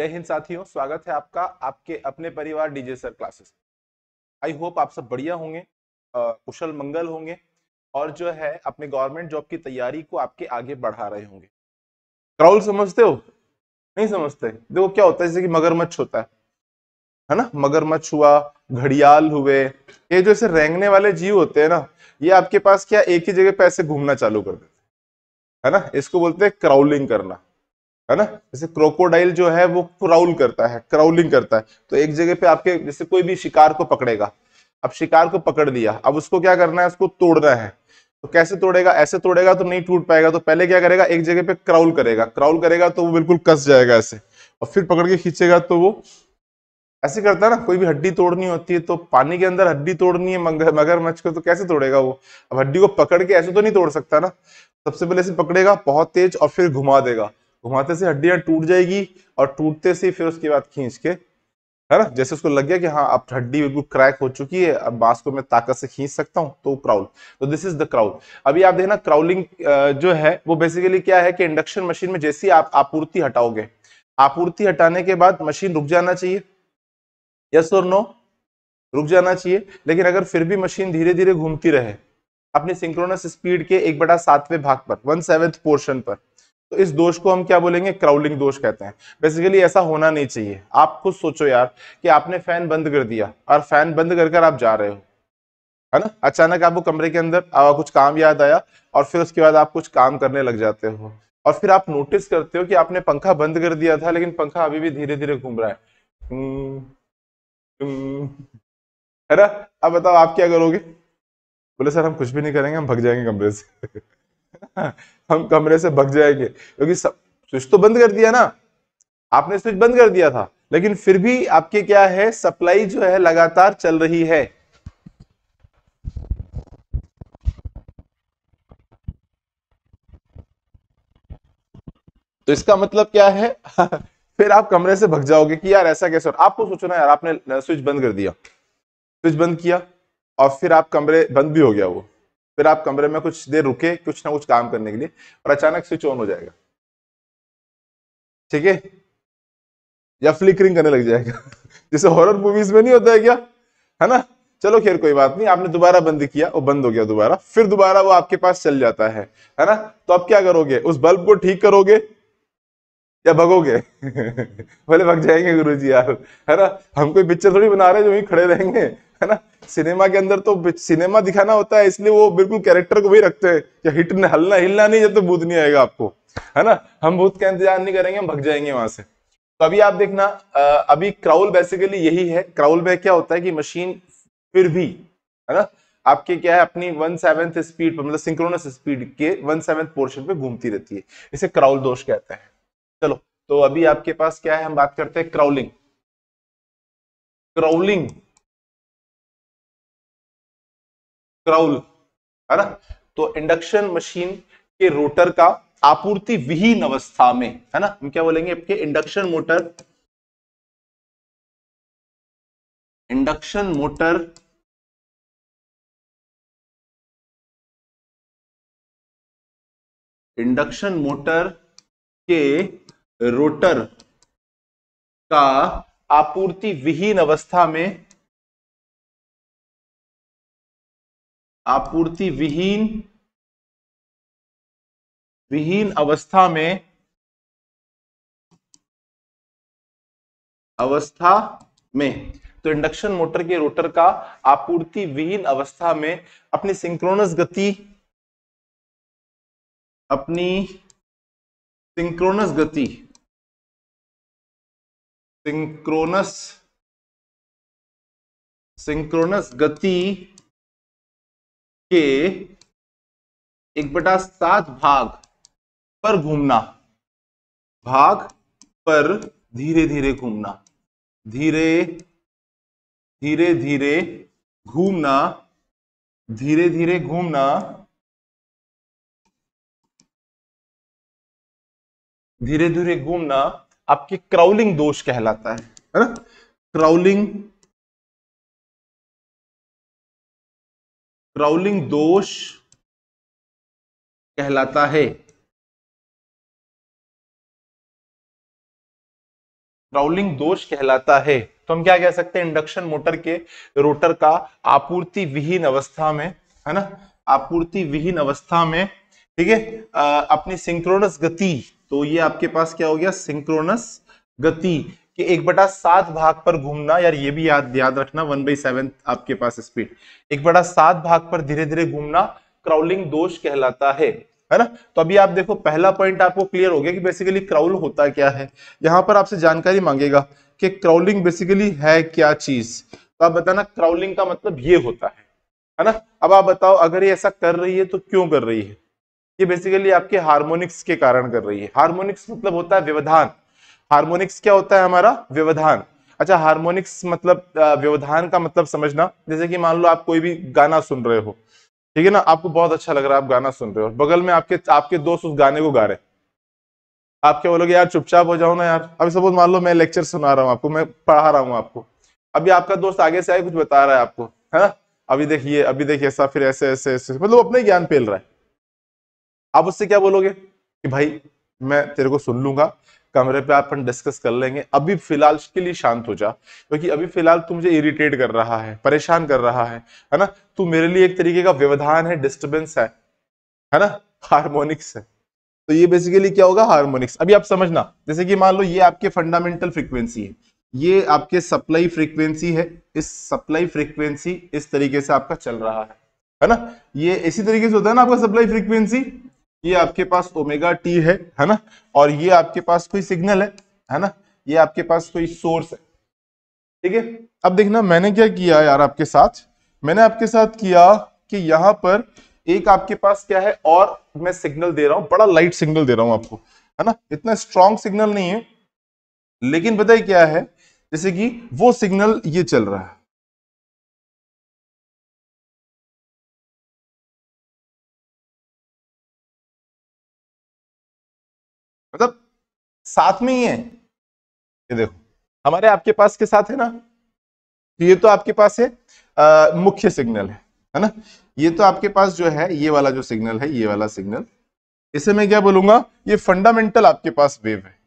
जय हिंद साथियों स्वागत है आपका आपके अपने परिवार DJ sir classes I hope आप सब बढ़िया होंगे कुशल मंगल होंगे और जो है अपने गवर्नमेंट जॉब की तैयारी को आपके आगे बढ़ा रहे होंगे क्राउल समझते हो नहीं समझते देखो क्या होता है जैसे कि मगरमच्छ होता है है ना मगरमच्छ हुआ घड़ियाल हुए ये जो ऐसे रेंगने वाले जीव होते हैं ना ये आपके पास क्या एक ही जगह पैसे घूमना चालू कर देते है ना इसको बोलते हैं क्राउलिंग करना है ना जैसे क्रोकोडाइल जो है वो क्राउल करता है क्राउलिंग करता है तो एक जगह पे आपके जैसे कोई भी शिकार को पकड़ेगा अब शिकार को पकड़ लिया अब उसको क्या करना है उसको तोड़ना है तो कैसे तोड़ेगा ऐसे तोड़ेगा तो नहीं टूट पाएगा तो पहले क्या करेगा एक जगह पे क्राउल करेगा क्राउल करेगा तो वो बिल्कुल कस जाएगा ऐसे और फिर पकड़ के खींचेगा तो वो ऐसे करता है ना कोई भी हड्डी तोड़नी होती है तो पानी के अंदर हड्डी तोड़नी है मगर मच को तो कैसे तोड़ेगा वो अब हड्डी को पकड़ के ऐसे तो नहीं तोड़ सकता ना सबसे पहले ऐसे पकड़ेगा बहुत तेज और फिर घुमा देगा घुमाते से हड्डियां टूट जाएगी और टूटते से फिर उसके बाद खींच के है ना जैसे उसको लग गया कि हाँ अब हड्डी बिल्कुल क्रैक हो चुकी है अब बांस को मैं ताकत से खींच सकता हूँ तो क्राउल तो दिस इज द क्राउल अभी आप देखना क्राउलिंग जो है वो बेसिकली क्या है कि इंडक्शन मशीन में जैसी आप आपूर्ति हटाओगे आपूर्ति हटाने के बाद मशीन रुक जाना चाहिए यस और नो रुक जाना चाहिए लेकिन अगर फिर भी मशीन धीरे धीरे घूमती रहे अपनी सिंक्रोनस स्पीड के एक बटा सातवें भाग पर वन सेवेंथ पोर्शन पर तो इस दोष को हम क्या बोलेंगे क्राउलिंग दोष कहते हैं बेसिकली ऐसा होना नहीं चाहिए आप खुद सोचो यार कि आपने फैन बंद कर दिया और फैन बंद कर कर आप जा रहे हो है ना अचानक आपको कमरे के अंदर कुछ काम याद आया और फिर उसके बाद आप कुछ काम करने लग जाते हो और फिर आप नोटिस करते हो कि आपने पंखा बंद कर दिया था लेकिन पंखा अभी भी धीरे धीरे घूम रहा है हम्म, हम्म, है ना अब बताओ आप क्या करोगे बोले सर हम कुछ भी नहीं करेंगे हम भग जाएंगे कमरे से हम कमरे से भग जाएंगे क्योंकि स्विच तो बंद कर दिया ना आपने स्विच बंद कर दिया था लेकिन फिर भी आपके क्या है सप्लाई जो है लगातार चल रही है तो इसका मतलब क्या है फिर आप कमरे से भग जाओगे कि यार ऐसा कैसे आपको सोचना यार आपने स्विच बंद कर दिया स्विच बंद किया और फिर आप कमरे बंद भी हो गया वो फिर आप कमरे में कुछ देर रुके कुछ ना कुछ काम करने के लिए और अचानक स्विच ऑन हो जाएगा ठीक है या फ्लिकरिंग करने लग जाएगा जैसे हॉरर मूवीज में नहीं होता है क्या है ना चलो खैर कोई बात नहीं आपने दोबारा बंद किया वो बंद हो गया दोबारा फिर दोबारा वो आपके पास चल जाता है है ना तो आप क्या करोगे उस बल्ब को ठीक करोगे या भगोगे बोले भग जाएंगे गुरु जी यार है ना हम कोई पिक्चर थोड़ी बना रहे जो वहीं खड़े रहेंगे है ना सिनेमा के अंदर तो सिनेमा दिखाना होता है इसलिए वो बिल्कुल कैरेक्टर को भी रखते हैं हिट न, हलना हिलना नहीं जब तो भूत नहीं आएगा आपको है ना हम भूत का इंतजार नहीं करेंगे हम भग जाएंगे वहां से तो अभी आप देखना अभी क्राउल बेसिकली यही है क्राउल में क्या होता है कि मशीन फिर भी है ना आपके क्या है अपनी वन सेवेंथ स्पीड पर मतलब सिंक्रोनस स्पीड के वन सेवेंथ पोर्शन पे घूमती रहती है इसे क्राउल दोष कहते हैं चलो तो अभी आपके पास क्या है हम बात करते हैं क्राउलिंग क्राउलिंग क्राउल है ना तो इंडक्शन मशीन के रोटर का आपूर्ति विहीन अवस्था में है ना हम क्या बोलेंगे आपके induction motor induction motor induction motor के रोटर का आपूर्ति विहीन अवस्था में आपूर्ति विहीन विहीन अवस्था में अवस्था में तो इंडक्शन मोटर के रोटर का आपूर्ति विहीन अवस्था में अपनी सिंक्रोनस गति अपनी सिंक्रोनस गति सिंक्रोनस सिंक्रोनस गति के एक बटा सात भाग पर घूमना भाग पर धीरे धीरे घूमना धीरे धीरे धीरे घूमना धीरे धीरे घूमना धीरे धीरे घूमना आपके क्राउलिंग दोष कहलाता है है ना क्राउलिंग क्राउलिंग दोष कहलाता है क्राउलिंग दोष कहलाता है तो हम क्या कह सकते हैं इंडक्शन मोटर के रोटर का आपूर्ति विहीन अवस्था में है ना आपूर्ति विहीन अवस्था में ठीक है अपनी सिंक्रोनस गति तो ये आपके पास क्या हो गया सिंक्रोनस गति कि एक बटा सात भाग पर घूमना यार ये भी याद याद रखना वन बाई सेवन आपके पास स्पीड एक बटा सात भाग पर धीरे धीरे घूमना क्राउलिंग दोष कहलाता है है ना तो अभी आप देखो पहला पॉइंट आपको क्लियर हो गया कि बेसिकली क्राउल होता क्या है यहां पर आपसे जानकारी मांगेगा कि क्राउलिंग बेसिकली है क्या चीज तो आप बताना क्राउलिंग का मतलब ये होता है है ना अब आप बताओ अगर ये ऐसा कर रही है तो क्यों कर रही है ये बेसिकली आपके हार्मोनिक्स के कारण कर रही है हार्मोनिक्स मतलब होता है व्यवधान हार्मोनिक्स क्या होता है हमारा व्यवधान अच्छा हार्मोनिक्स मतलब व्यवधान का मतलब समझना जैसे कि मान लो आप कोई भी गाना सुन रहे हो ठीक है ना आपको बहुत अच्छा लग रहा है आप गाना सुन रहे हो बगल में आपके आपके दोस्त उस गाने को गा रहे आप क्या बोलोगे यार चुपचाप हो जाओ ना यार अभी सपोज मान लो मैं लेक्चर सुना रहा हूँ आपको मैं पढ़ा रहा हूँ आपको अभी आपका दोस्त आगे से आए कुछ बता रहा है आपको है ना अभी देखिए अभी देखिए ऐसा फिर ऐसे ऐसे ऐसे मतलब अपने ज्ञान फेल रहा है आप उससे क्या बोलोगे कि भाई मैं तेरे को सुन लूंगा कमरे पे आप डिस्कस कर लेंगे अभी फिलहाल के लिए शांत हो जा क्योंकि अभी फिलहाल तू मुझे इरिटेट कर रहा है परेशान कर रहा है है ना तू मेरे लिए एक तरीके का व्यवधान है डिस्टर्बेंस है है ना हारमोनिक्स है तो ये बेसिकली क्या होगा हारमोनिक्स अभी आप समझना जैसे कि मान लो ये आपके फंडामेंटल फ्रिक्वेंसी है ये आपके सप्लाई फ्रीक्वेंसी है इस सप्लाई फ्रिक्वेंसी इस तरीके से आपका चल रहा है है ना ये इसी तरीके से होता है ना आपका सप्लाई फ्रीक्वेंसी ये आपके पास ओमेगा टी है है ना और ये आपके पास कोई सिग्नल है है ना ये आपके पास कोई सोर्स है ठीक है अब देखना मैंने क्या किया यार आपके साथ मैंने आपके साथ किया कि यहां पर एक आपके पास क्या है और मैं सिग्नल दे रहा हूँ बड़ा लाइट सिग्नल दे रहा हूँ आपको है ना इतना स्ट्रॉन्ग सिग्नल नहीं है लेकिन बताए क्या है जैसे कि वो सिग्नल ये चल रहा है मतलब साथ में ही है ये देखो हमारे आपके पास के साथ है ना ये तो आपके पास है मुख्य सिग्नल है है ना ये तो आपके पास जो है ये वाला जो सिग्नल है ये वाला सिग्नल इसे मैं क्या बोलूंगा ये फंडामेंटल आपके पास वेव है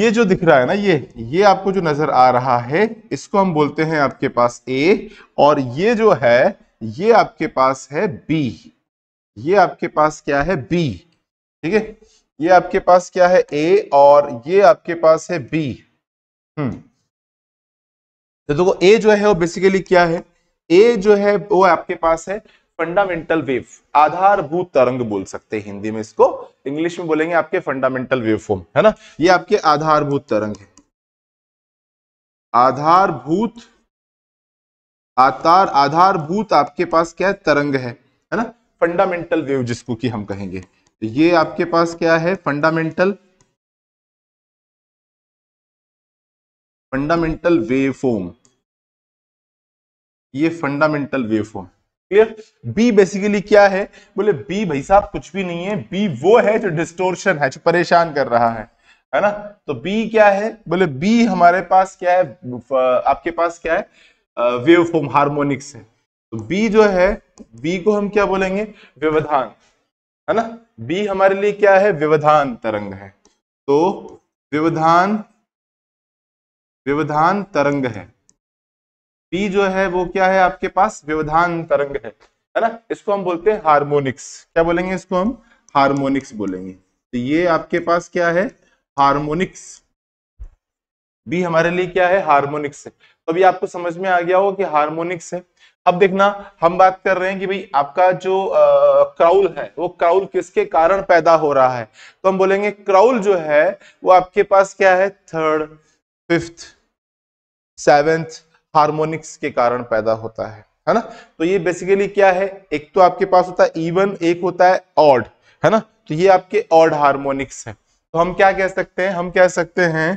ये जो दिख रहा है ना ये ये आपको जो नजर आ रहा है इसको हम बोलते हैं आपके पास ए और ये जो है ये आपके पास है बी ये आपके पास क्या है बी ठीक है ये आपके पास क्या है ए और ये आपके पास है बी हम्म तो देखो ए जो है वो बेसिकली क्या है ए जो है वो आपके पास है फंडामेंटल वेव आधारभूत तरंग बोल सकते हैं हिंदी में इसको इंग्लिश में बोलेंगे आपके फंडामेंटल वेव फॉर्म है ना ये आपके आधारभूत तरंग है आधारभूत आधार आधारभूत आपके पास क्या है तरंग है है ना फंडामेंटल वेव जिसको कि हम कहेंगे ये आपके पास क्या है फंडामेंटल फंडामेंटल वेवफॉर्म ये फंडामेंटल वेवफॉर्म क्लियर बी बेसिकली क्या है बोले बी भाई साहब कुछ भी नहीं है बी वो है जो डिस्टोर्शन है जो परेशान कर रहा है है ना तो बी क्या है बोले बी हमारे पास क्या है आपके पास क्या है वेव हार्मोनिक्स है तो बी जो है बी को हम क्या बोलेंगे व्यवधान है ना बी हमारे लिए क्या है व्यवधान तरंग है तो व्यवधान व्यवधान तरंग है बी जो है वो क्या है आपके पास व्यवधान तरंग है है ना इसको हम बोलते हैं हार्मोनिक्स क्या बोलेंगे इसको हम हार्मोनिक्स बोलेंगे तो ये आपके पास क्या है हार्मोनिक्स बी हमारे लिए क्या है हार्मोनिक्स है तो अभी आपको समझ में आ गया हो कि हार्मोनिक्स है अब देखना हम बात कर रहे हैं कि भाई आपका जो आ, क्राउल है वो क्राउल किसके कारण पैदा हो रहा है तो हम बोलेंगे क्राउल जो है वो आपके पास क्या है थर्ड फिफ्थ सेवेंथ हार्मोनिक्स के कारण पैदा होता है है ना तो ये बेसिकली क्या है एक तो आपके पास होता है इवन एक होता है ऑड है ना तो ये आपके ऑड हार्मोनिक्स है तो हम क्या कह सकते हैं हम कह सकते हैं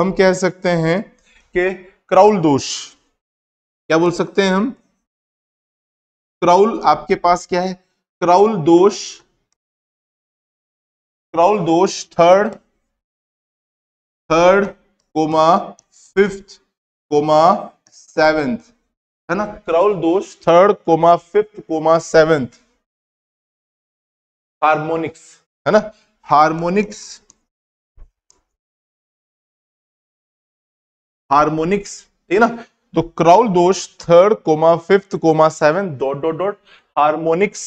हम कह सकते हैं कि क्राउल दोष क्या बोल सकते हैं हम क्राउल आपके पास क्या है क्राउल दोष क्राउल दोष third third comma fifth comma seventh है ना क्राउल दोष third comma fifth comma seventh harmonics है ना हार्मोनिक्स हार्मोनिक्स ठीक है ना तो क्राउल दोष third comma fifth comma seven dot dot dot harmonics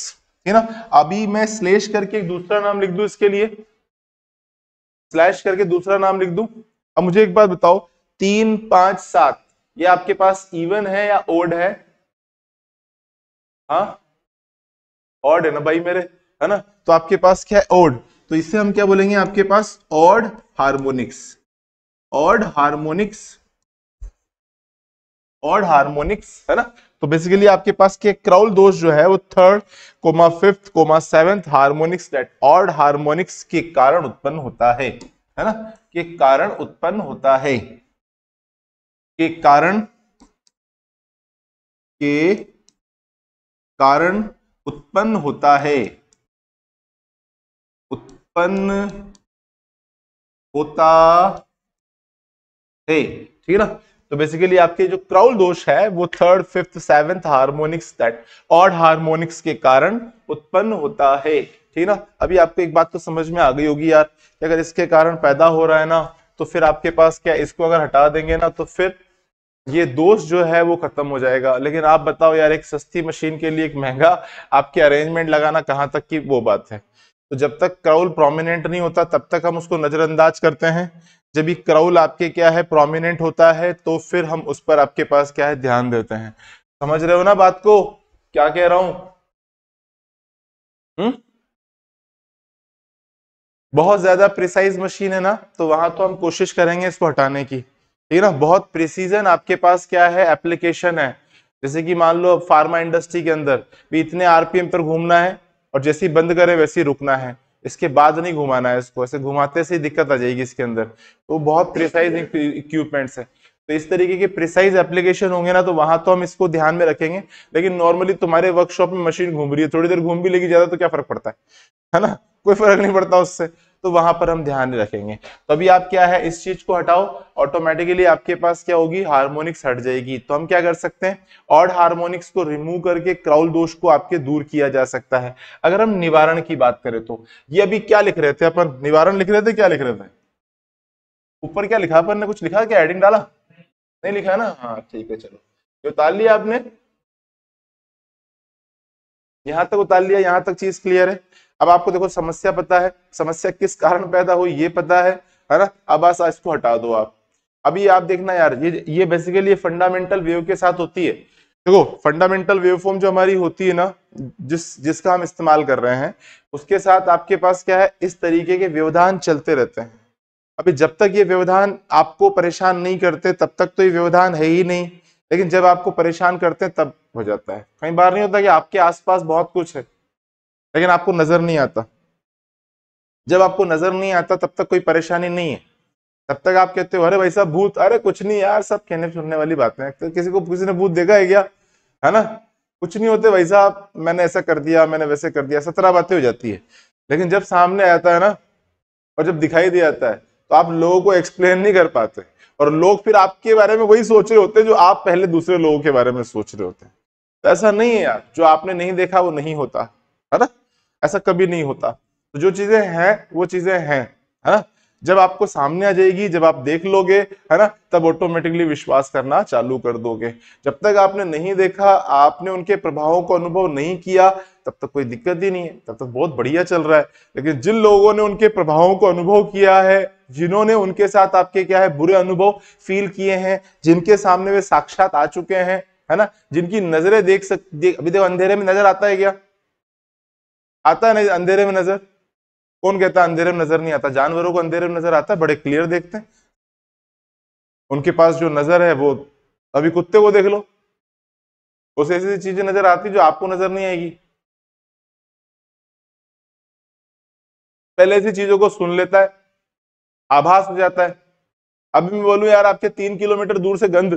है ना अभी मैं स्लेश करके एक दूसरा नाम लिख दू इसके लिए स्लैश करके दूसरा नाम लिख दू अब मुझे एक बात बताओ तीन पांच सात ये आपके पास इवन है या ओड है हाँ ऑड है ना भाई मेरे है ना तो आपके पास क्या है ओड तो इसे हम क्या बोलेंगे आपके पास odd harmonics odd harmonics odd harmonics है ना तो बेसिकली आपके पास के क्राउल दोष जो है वो third comma fifth comma seventh harmonics that odd harmonics के कारण उत्पन्न होता है है ना के कारण उत्पन्न होता है के कारण के कारण उत्पन्न होता है उत्पन्न होता है ठीक है ना तो बेसिकली आपके जो क्राउल दोष है वो third fifth seventh harmonics that odd harmonics के कारण उत्पन्न होता है ठीक ना अभी आपको एक बात तो समझ में आ गई होगी यार कि अगर इसके कारण पैदा हो रहा है ना तो फिर आपके पास क्या इसको अगर हटा देंगे ना तो फिर ये दोष जो है वो खत्म हो जाएगा लेकिन आप बताओ यार एक सस्ती मशीन के लिए एक महंगा आपके अरेंजमेंट लगाना कहां तक की वो बात है तो जब तक क्राउल प्रोमिनेंट नहीं होता तब तक हम उसको नजरअंदाज करते हैं जब ये क्राउल आपके क्या है प्रोमिनेंट होता है तो फिर हम उस पर आपके पास क्या है ध्यान देते हैं समझ रहे हो ना बात को क्या कह रहा हूं हुँ? हम्म? बहुत ज्यादा प्रिसाइज मशीन है ना तो वहां तो हम कोशिश करेंगे इसको हटाने की ठीक है ना बहुत प्रिसीजन आपके पास क्या है एप्लीकेशन है जैसे कि मान लो फार्मा इंडस्ट्री के अंदर भी इतने आरपीएम पर घूमना है और जैसी बंद करें वैसी रुकना है इसके बाद नहीं घुमाना है इसको ऐसे घुमाते से ही दिक्कत आ जाएगी इसके अंदर तो बहुत प्रिसाइज इक्विपमेंट्स है तो इस तरीके के प्रिसाइज एप्लीकेशन होंगे ना तो वहां तो हम इसको ध्यान में रखेंगे लेकिन नॉर्मली तुम्हारे वर्कशॉप में मशीन घूम रही है थोड़ी देर घूम भी लेगी ज्यादा तो क्या फर्क पड़ता है है ना कोई फर्क नहीं पड़ता उससे तो वहां पर हम ध्यान रखेंगे तो अभी आप क्या है इस चीज को हटाओ ऑटोमेटिकली आपके पास क्या होगी हार्मोनिक्स हट जाएगी तो हम क्या कर सकते हैं ऑड हार्मोनिक्स को रिमूव करके क्राउल दोष को आपके दूर किया जा सकता है अगर हम निवारण की बात करें तो ये अभी क्या लिख रहे थे अपन निवारण लिख रहे थे क्या लिख रहे थे ऊपर क्या लिखा अपन ने कुछ लिखा क्या एडिंग डाला नहीं लिखा ना हाँ ठीक है चलो ये उतार लिया आपने यहां तक उतार लिया यहां तक चीज क्लियर है अब आपको देखो समस्या पता है समस्या किस कारण पैदा हुई ये पता है है ना अब आशा इसको हटा दो आप अभी आप देखना यार ये ये बेसिकली ये फंडामेंटल वेव के साथ होती है देखो फंडामेंटल वेव फॉर्म जो हमारी होती है ना जिस जिसका हम इस्तेमाल कर रहे हैं उसके साथ आपके पास क्या है इस तरीके के व्यवधान चलते रहते हैं अभी जब तक ये व्यवधान आपको परेशान नहीं करते तब तक तो ये व्यवधान है ही नहीं लेकिन जब आपको परेशान करते हैं तब हो जाता है कई बार नहीं होता कि आपके आसपास बहुत कुछ है लेकिन आपको नजर नहीं आता जब आपको नजर नहीं आता तब तक कोई परेशानी नहीं है तब तक आप कहते हो अरे भाई साहब भूत अरे कुछ नहीं यार सब कहने सुनने वाली बातें हैं तो किसी को किसी ने भूत देखा है क्या है ना कुछ नहीं होते भाई साहब मैंने ऐसा कर दिया मैंने वैसे कर दिया सत्रह बातें हो जाती है लेकिन जब सामने आता है ना और जब दिखाई दे जाता है तो आप लोगों को एक्सप्लेन नहीं कर पाते और लोग फिर आपके बारे में वही सोच रहे होते हैं जो आप पहले दूसरे लोगों के बारे में सोच रहे होते हैं तो ऐसा नहीं है यार जो आपने नहीं देखा वो नहीं होता है ना ऐसा कभी नहीं होता तो जो चीजें हैं वो चीजें हैं है ना जब आपको सामने आ जाएगी जब आप देख लोगे है ना तब ऑटोमेटिकली विश्वास करना चालू कर दोगे जब तक आपने नहीं देखा आपने उनके प्रभावों को अनुभव नहीं किया तब तक कोई दिक्कत ही नहीं है तब तक बहुत बढ़िया चल रहा है लेकिन जिन लोगों ने उनके प्रभावों को अनुभव किया है जिन्होंने उनके साथ आपके क्या है बुरे अनुभव फील किए हैं जिनके सामने वे साक्षात आ चुके हैं है ना जिनकी नजरें देख सकते अभी देखो अंधेरे में नजर आता है क्या आता है अंधेरे में नजर कौन कहता है अंधेरे में नजर नहीं आता जानवरों को अंधेरे में नजर आता है बड़े क्लियर देखते हैं उनके पास जो नजर है वो अभी कुत्ते को देख लो उसे ऐसी ऐसी चीजें नजर आती जो आपको नजर नहीं आएगी पहले ऐसी चीजों को सुन लेता है आभास हो जाता है अभी मैं बोलू यार आपके तीन किलोमीटर दूर से गंध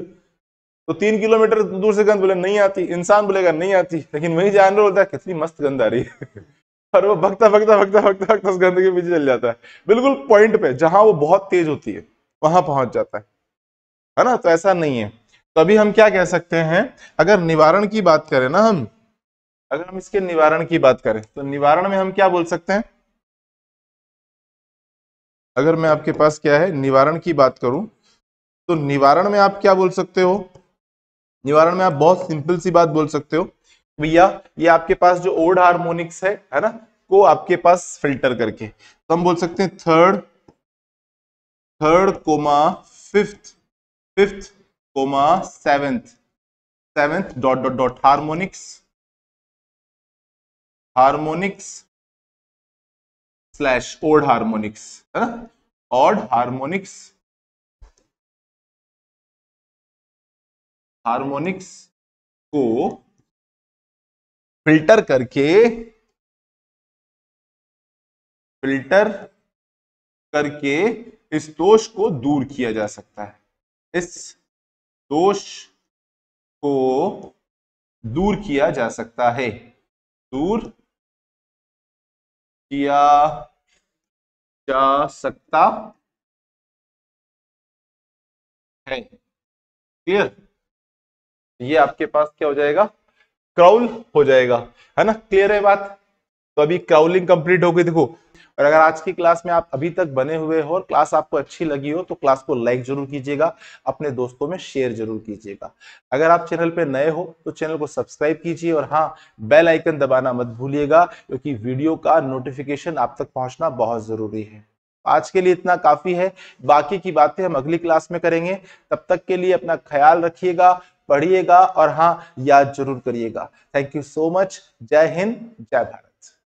तो तीन किलोमीटर दूर से गंध बोले नहीं आती इंसान बोलेगा नहीं आती लेकिन वही जानवर बोलता है कितनी मस्त गंध आ रही है और वो भगता भगता भगता भगता भगता उस गंध के पीछे चल जाता है बिल्कुल पॉइंट पे जहां वो बहुत तेज होती है वहां पहुंच जाता है है ना तो ऐसा नहीं है तो अभी हम क्या कह सकते हैं अगर निवारण की बात करें ना हम अगर हम इसके निवारण की बात करें तो निवारण में हम क्या बोल सकते हैं अगर मैं आपके पास क्या है निवारण की बात करूं तो निवारण में आप क्या बोल सकते हो निवारण में आप बहुत सिंपल सी बात बोल सकते हो भैया ये आपके पास जो ओड हार्मोनिक्स है है ना को आपके पास फिल्टर करके तो हम बोल सकते हैं third third comma fifth fifth comma seventh seventh dot dot dot harmonics harmonics slash odd harmonics है ना ऑड हार्मोनिक्स हार्मोनिक्स को फिल्टर करके फिल्टर करके इस दोष को दूर किया जा सकता है इस दोष को दूर किया जा सकता है दूर किया जा सकता है क्लियर ये आपके पास क्या हो जाएगा क्राउल हो जाएगा है ना क्लियर है बात तो अभी क्राउलिंग कंप्लीट हो गई देखो और अगर आज की क्लास में आप अभी तक बने हुए हो और क्लास आपको अच्छी लगी हो तो क्लास को लाइक जरूर कीजिएगा अपने दोस्तों में शेयर जरूर कीजिएगा अगर आप चैनल पे नए हो तो चैनल को सब्सक्राइब कीजिए और हाँ बेल आइकन दबाना मत भूलिएगा क्योंकि वीडियो का नोटिफिकेशन आप तक पहुंचना बहुत जरूरी है आज के लिए इतना काफी है बाकी की बातें हम अगली क्लास में करेंगे तब तक के लिए अपना ख्याल रखिएगा पढ़िएगा और हाँ याद जरूर करिएगा थैंक यू सो मच जय हिंद जय भारत